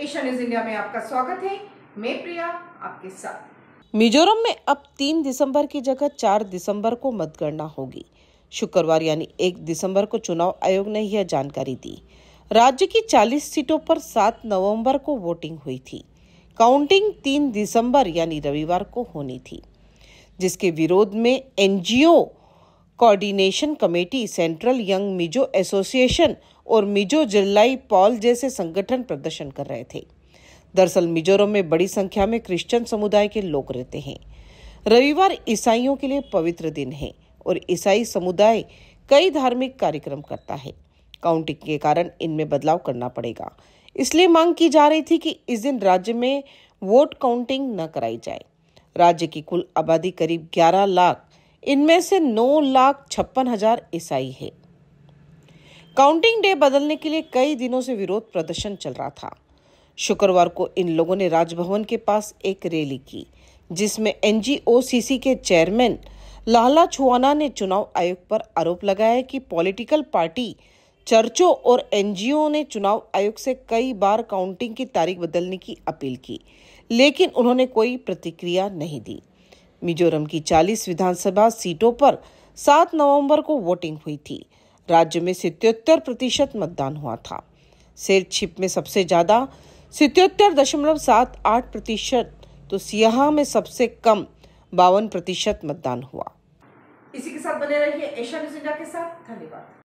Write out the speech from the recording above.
Asia news India में आपका स्वागत है मैं प्रिया आपके साथ मिजोरम में अब तीन दिसंबर की जगह चार दिसंबर को मतगणना होगी शुक्रवार यानी एक दिसंबर को चुनाव आयोग ने यह जानकारी दी राज्य की 40 सीटों पर 7 नवंबर को वोटिंग हुई थी काउंटिंग 3 दिसंबर यानी रविवार को होनी थी जिसके विरोध में NGO coordination committee central young Mizo association और मिजो जिरलाई पॉल जैसे संगठन प्रदर्शन कर रहे थे दरअसल मिजोरम में बड़ी संख्या में क्रिश्चियन समुदाय के लोग रहते हैं रविवार ईसाइयों के लिए पवित्र दिन है और ईसाई समुदाय कई धार्मिक कार्यक्रम करता है काउंटिंग के कारण इनमें बदलाव करना पड़ेगा इसलिए मांग की जा रही थी कि इस दिन राज्य में वोट काउंटिंग न कराई जाए राज्य की कुल आबादी करीब 11 लाख इनमें से 9 लाख छप्पन हजार ईसाई है काउंटिंग डे बदलने के लिए कई दिनों से विरोध प्रदर्शन चल रहा था शुक्रवार को इन लोगों ने राजभवन के पास एक रैली की जिसमें एनजीओसीसी के चेयरमैन लाला छुआना ने चुनाव आयोग पर आरोप लगाया कि पॉलिटिकल पार्टी चर्चों और एनजीओ ने चुनाव आयोग से कई बार काउंटिंग की तारीख बदलने की अपील की लेकिन उन्होंने कोई प्रतिक्रिया नहीं दी मिजोरम की 40 विधानसभा सीटों पर 7 नवंबर को वोटिंग हुई थी राज्य में सितोत्तर प्रतिशत मतदान हुआ था शेर छिप में सबसे ज़्यादा सितोत्तर दशमलव सात आठ प्रतिशत तो सियाहा में सबसे कम बावन प्रतिशत मतदान हुआ इसी के साथ बने रहिए एशिया न्यूज इंडिया के साथ धन्यवाद